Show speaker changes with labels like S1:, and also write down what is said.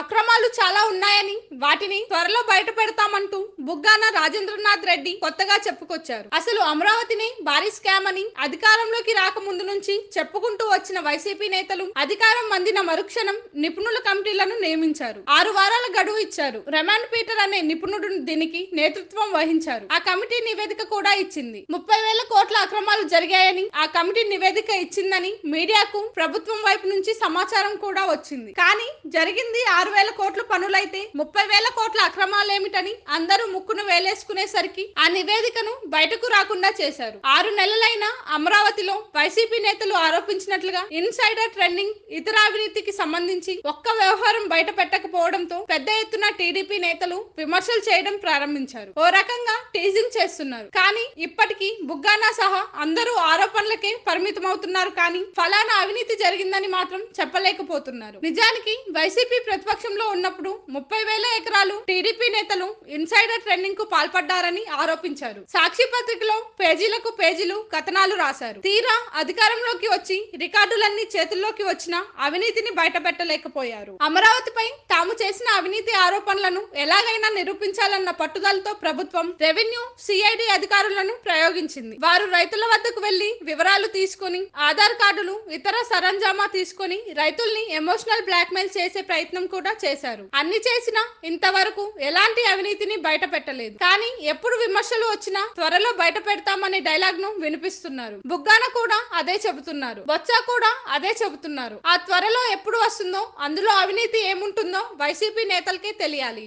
S1: అక్రమాలు చాలా ఉన్నాయని వాటిని త్వరలో బయట పెడతామంటూ బుగ్గాన రాజేంద్రనాథ్ రెడ్డి కొత్తగా చెప్పుకొచ్చారు అసలు అమరావతిని భారీ స్కామ్ అని అధికారంలోకి రాకముందు నుంచి చెప్పుకుంటూ వచ్చిన వైసీపీ నేతలు అధికారం అందిన మరుక్షణం నిపుణుల కమిటీలను నియమించారు ఆరు వారాల గడువు ఇచ్చారు రెమాండ్ పీటర్ అనే నిపుణుడు దీనికి నేతృత్వం వహించారు ఆ కమిటీ నివేదిక కూడా ఇచ్చింది ముప్పై వేల కోట్ల అక్రమాలు జరిగాయని ఆ కమిటీ నివేదిక ఇచ్చిందని మీడియాకు ప్రభుత్వం వైపు నుంచి సమాచారం కూడా వచ్చింది కానీ జరిగింది ఆరు వేల కోట్లు పనులైతే ముప్పై వేల కోట్ల అక్రమాలు ఏమిటని అందరూ ముక్కును వేలేసుకునేసరికి ఆ నివేదికను బయటకు రాకుండా చేశారు ఆరు నెలలైన అమరావతిలో వైసీపీ నేతలు ఆరోపించినట్లుగా ఇన్సైడర్ ట్రెండింగ్ ఇతర అవినీతికి సంబంధించి ఒక్క వ్యవహారం బయట పెట్టకపోవడంతో పెద్ద ఎత్తున టీడీపీ నేతలు విమర్శలు చేయడం ప్రారంభించారు ఓ రకంగా టీజింగ్ చేస్తున్నారు కానీ ఇప్పటికీ బుగ్గానా సహా అందరూ ఆరోపణలకే పరిమితమవుతున్నారు కానీ ఫలానా అవినీతి జరిగిందని మాత్రం చెప్పలేకపోతున్నారు నిజానికి వైసీపీ ప్రతి ప్రతిపక్షంలో ఉన్నప్పుడు ముప్పై వేల ఎకరాలు టీడీపీ నేతలు ఇన్సైడర్ ట్రెండింగ్ కు పాల్పడ్డారని ఆరోపించారు సాక్షి పత్రికలో పేజీలకు పేజీలు కథనాలు రాశారు తీరా అధికారంలోకి వచ్చి రికార్డులన్నీ చేతుల్లోకి వచ్చిన అవినీతిని బయటపెట్టలేకపోయారు అమరావతిపై తాము చేసిన అవినీతి ఆరోపణలను ఎలాగైనా నిరూపించాలన్న పట్టుదలతో ప్రభుత్వం రెవెన్యూ సిఐడి అధికారులను ప్రయోగించింది వారు రైతుల వద్దకు వెళ్లి వివరాలు తీసుకుని ఆధార్ కార్డులు ఇతర సరంజామా తీసుకుని రైతుల్ని ఎమోషనల్ బ్లాక్మెయిల్ చేసే ప్రయత్నం కూడా చేశారు అన్ని చేసినా ఇంతవరకు ఎలాంటి అవినీతిని బయట పెట్టలేదు కానీ ఎప్పుడు విమర్శలు వచ్చినా త్వరలో బయట పెడతామనే డైలాగ్ ను వినిపిస్తున్నారు బుగ్గాన కూడా అదే చెబుతున్నారు బొత్స కూడా అదే చెబుతున్నారు ఆ త్వరలో ఎప్పుడు వస్తుందో అందులో అవినీతి ఏముంటుందో వైసీపీ నేతలకే తెలియాలి